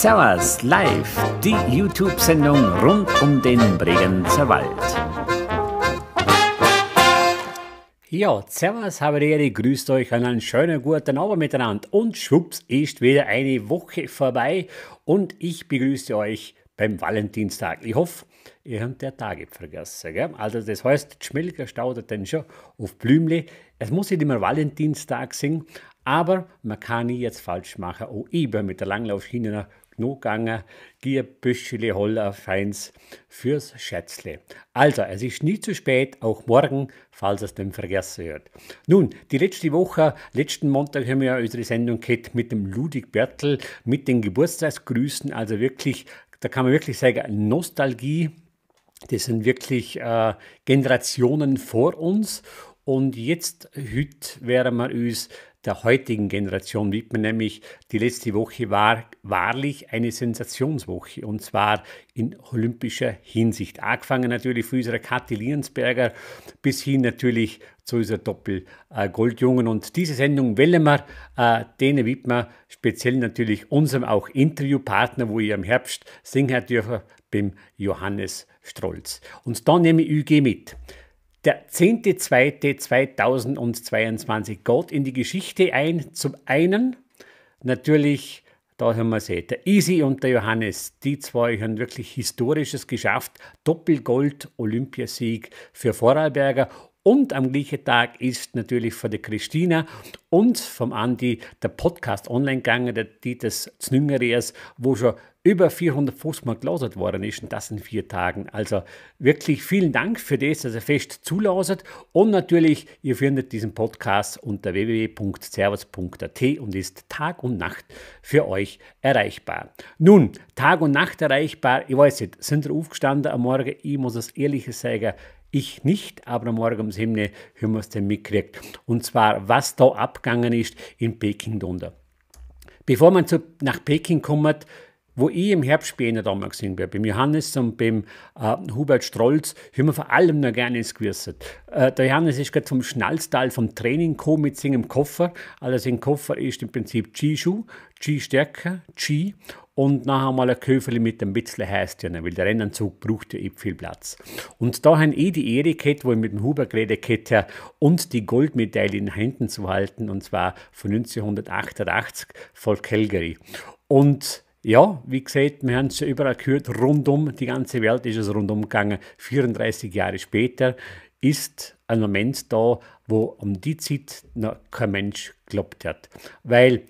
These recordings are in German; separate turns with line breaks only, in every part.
Servus live, die YouTube-Sendung rund um den Bregenzer Wald. Ja, Servus, habe die Ehre, grüßt euch an einen schönen guten Abend miteinander. Und schwupps ist wieder eine Woche vorbei und ich begrüße euch beim Valentinstag. Ich hoffe, ihr habt der Tage vergessen. Gell? Also, das heißt, Schmelker staudert dann schon auf Blümle. Es muss nicht immer Valentinstag singen, aber man kann nie jetzt falsch machen. Auch oh, ich bin mit der Langlaufschiene genug gegangen. Gier, Büschele, Holler, Feins fürs Schätzle. Also, es ist nie zu spät, auch morgen, falls es dem vergessen wird. Nun, die letzte Woche, letzten Montag haben wir ja unsere Sendung gehabt mit dem Ludwig Bertel, mit den Geburtstagsgrüßen. Also wirklich, da kann man wirklich sagen, Nostalgie. Das sind wirklich äh, Generationen vor uns und jetzt, heute, werden wir uns der heutigen Generation widmen, nämlich die letzte Woche war wahrlich eine Sensationswoche und zwar in olympischer Hinsicht. Angefangen natürlich von unserer Kathi Liensberger bis hin natürlich zu unserer Doppel-Goldjungen. Und diese Sendung wollen wir, äh, denen widmen speziell natürlich unserem auch Interviewpartner, wo ich im Herbst singen dürfen, beim Johannes Strolz. Und da nehme ich UG mit der 10.2.2022 geht in die Geschichte ein. Zum einen natürlich, da haben wir sie, eh, der Easy und der Johannes. Die zwei haben wirklich Historisches geschafft. Doppelgold, Olympiasieg für Vorarlberger. Und am gleichen Tag ist natürlich von der Christina und vom Andi der Podcast online gegangen, der Dieters Znüngeriers, wo schon über 400 Fuß mal gelasert worden ist und das in vier Tagen. Also wirklich vielen Dank für das, dass ihr fest zulasert. und natürlich, ihr findet diesen Podcast unter www.servus.at und ist Tag und Nacht für euch erreichbar. Nun, Tag und Nacht erreichbar, ich weiß nicht, sind ihr aufgestanden am Morgen? Ich muss es ehrlich sagen, ich nicht, aber morgen ums Himmel haben wir es dann mitgekriegt. Und zwar, was da abgegangen ist in Peking drunter. Bevor man zu, nach Peking kommt, wo ich im Herbst später damals gesehen bin, beim Johannes und beim äh, Hubert Strolz, haben wir vor allem noch gerne ins Gewissen. Äh, der Johannes ist gerade vom Schnalztal vom Training gekommen mit seinem Koffer. Also sein Koffer ist im Prinzip G-Schuh, G-Stärke, G und nachher mal ein Köfeli mit dem Witzle heiß ja, weil der Rennanzug braucht ja eben viel Platz. Und da haben eh die Ehre gehabt, wo ich mit dem Huber geredet hätte, und die Goldmedaille in Händen zu halten, und zwar von 1988 von Calgary. Und ja, wie gesagt, wir haben es überall gehört, rundum, die ganze Welt ist es rundum gegangen. 34 Jahre später ist ein Moment da, wo um die Zeit noch kein Mensch geglaubt hat. Weil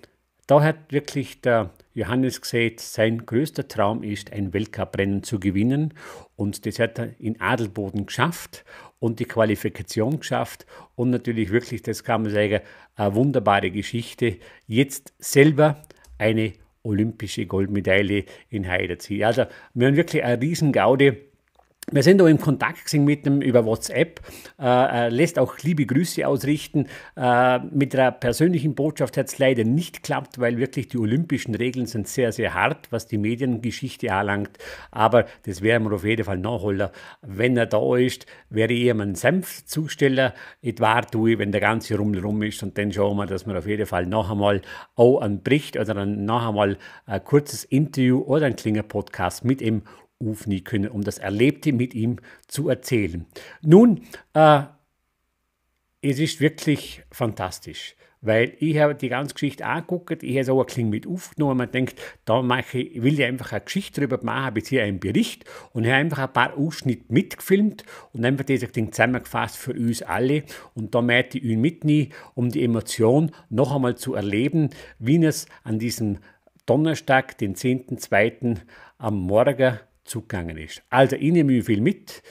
da hat wirklich der Johannes gesagt, sein größter Traum ist, ein Weltcuprennen zu gewinnen. Und das hat er in Adelboden geschafft und die Qualifikation geschafft. Und natürlich wirklich, das kann man sagen, eine wunderbare Geschichte. Jetzt selber eine olympische Goldmedaille in Haider zieht. Also wir haben wirklich eine riesen Gaude wir sind auch im Kontakt mit dem über WhatsApp, äh, lässt auch liebe Grüße ausrichten. Äh, mit einer persönlichen Botschaft hat es leider nicht geklappt, weil wirklich die olympischen Regeln sind sehr, sehr hart, was die Mediengeschichte anlangt. Aber das werden wir auf jeden Fall nachholen. Wenn er da ist, wäre ich ihm ein Senfzusteller. Ich warte, wenn der ganze Rummel rum ist. Und dann schauen wir, dass wir auf jeden Fall noch einmal auch einen Bericht oder noch einmal ein kurzes Interview oder einen Klinger-Podcast mit ihm aufnehmen können, um das Erlebte mit ihm zu erzählen. Nun, äh, es ist wirklich fantastisch, weil ich habe die ganze Geschichte angeguckt, ich habe so ein Kling mit aufgenommen, man denkt, da mache ich, will ich einfach eine Geschichte darüber machen, habe jetzt hier einen Bericht und habe einfach ein paar Ausschnitte mitgefilmt und einfach dieses Ding zusammengefasst für uns alle und da möchte ich ihn mitnehmen, um die Emotion noch einmal zu erleben, wie es an diesem Donnerstag, den 10.2. am Morgen zugegangen ist. Also, Ihnen müssen viel mit,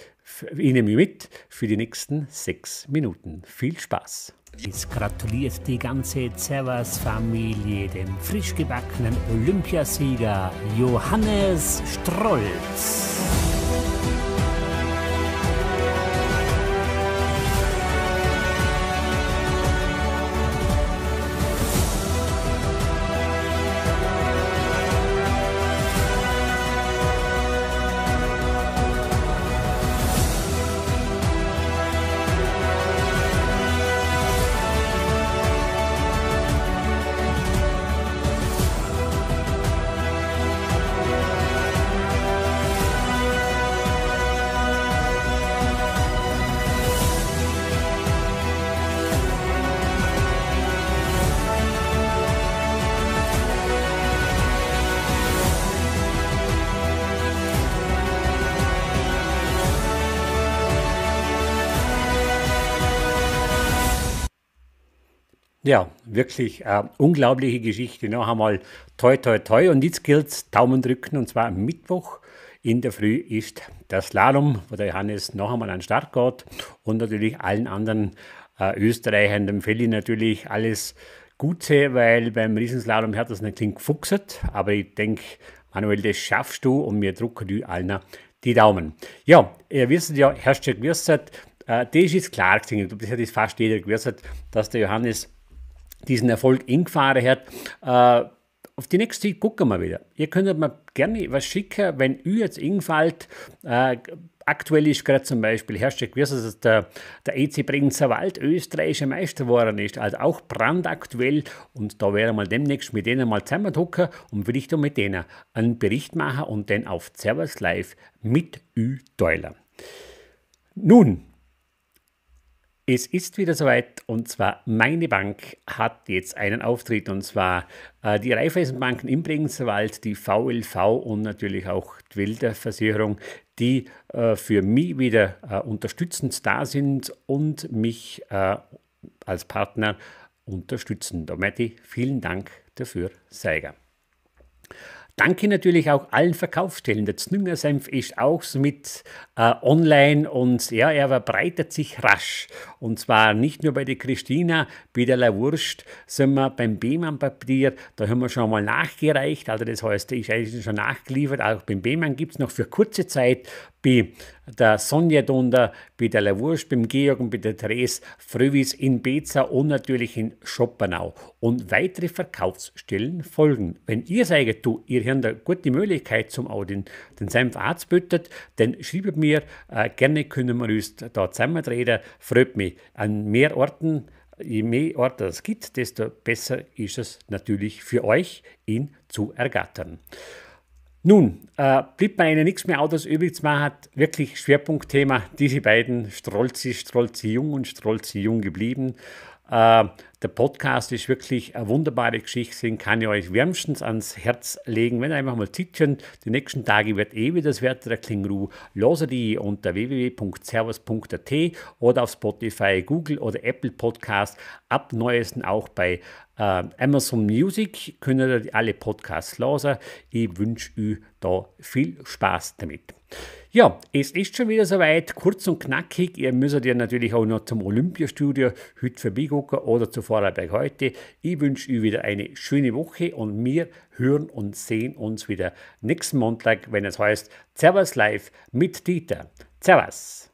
Ihnen müssen mit für die nächsten sechs Minuten. Viel Spaß! Es gratuliert die ganze Zervas-Familie dem frisch gebackenen Olympiasieger Johannes Strolz. Ja, wirklich äh, unglaubliche Geschichte. Noch einmal toi, toi, toi. Und jetzt gilt Daumen drücken. Und zwar am Mittwoch in der Früh ist der Slalom, wo der Johannes noch einmal an den Start geht. Und natürlich allen anderen äh, Österreichern, empfehle ich natürlich alles Gute, weil beim Riesenslalom hat das nicht gefuchset. Aber ich denke, Manuel, das schaffst du. Und wir drücken dir allen die Daumen. Ja, ihr wisst ja, Hashtag Wirset. Äh, das ist klar gewesen, das hat fast jeder gewusst, dass der Johannes diesen Erfolg in Gefahr hat. Äh, auf die nächste Zeit gucken wir wieder. Ihr könntet mir gerne was schicken, wenn ihr jetzt irgendwellt. Äh, aktuell ist gerade zum Beispiel, Hashtag, wie es, der, der EC Prinzerwald österreichischer Meister geworden ist. Also auch brandaktuell. Und da wäre mal demnächst mit denen mal zusammen zusammenhocken und ich auch mit denen einen Bericht machen und dann auf Servus Live mit Ü. Teuler. Nun, es ist wieder soweit und zwar meine Bank hat jetzt einen Auftritt und zwar äh, die Raiffeisenbanken im Bregenzerwald, die VLV und natürlich auch die Wilder Versicherung, die äh, für mich wieder äh, unterstützend da sind und mich äh, als Partner unterstützen. Domati, vielen Dank dafür, Seiger. Danke natürlich auch allen Verkaufsstellen. Der Znüngersenf ist auch mit äh, online und ja, er verbreitet sich rasch. Und zwar nicht nur bei der Christina, bei der La Wurst sind wir beim Behmann-Papier, da haben wir schon mal nachgereicht. Also das heißt, ich habe schon nachgeliefert. Auch beim Behmann gibt es noch für kurze Zeit bei der Sonja Dunder, bei der Lawursch, beim Georg und bei der Therese Fröwis in Beza und natürlich in Schoppenau. Und weitere Verkaufsstellen folgen. Wenn ihr sagt, du, ihr habt eine gute Möglichkeit zum auch den, Senf anzubieten, dann schreibt mir, äh, gerne können wir uns da zusammenreden. Freut mich. An mehr Orten je mehr Orte es gibt, desto besser ist es natürlich für euch, ihn zu ergattern. Nun, äh, blieb mir eine nichts mehr Autos übrig zu machen, hat wirklich Schwerpunktthema diese beiden Strolzi, Strolzi Jung und Strolzi Jung geblieben. Äh, der Podcast ist wirklich eine wunderbare Geschichte, den kann ich euch wärmstens ans Herz legen. Wenn ihr einfach mal zitieren, die nächsten Tage wird eh wieder das Wert der Klingru. Lose die unter www.servus.at oder auf Spotify, Google oder Apple Podcast. Ab neuesten auch bei äh, Amazon Music könnt ihr alle Podcasts lesen. Ich wünsche euch da viel Spaß damit. Ja, es ist schon wieder soweit, kurz und knackig. Ihr müsst ja natürlich auch noch zum Olympiastudio heute vorbeigucken oder zur Vorarlberg heute. Ich wünsche euch wieder eine schöne Woche und wir hören und sehen uns wieder nächsten Montag, wenn es heißt Servus Live mit Dieter. Servus!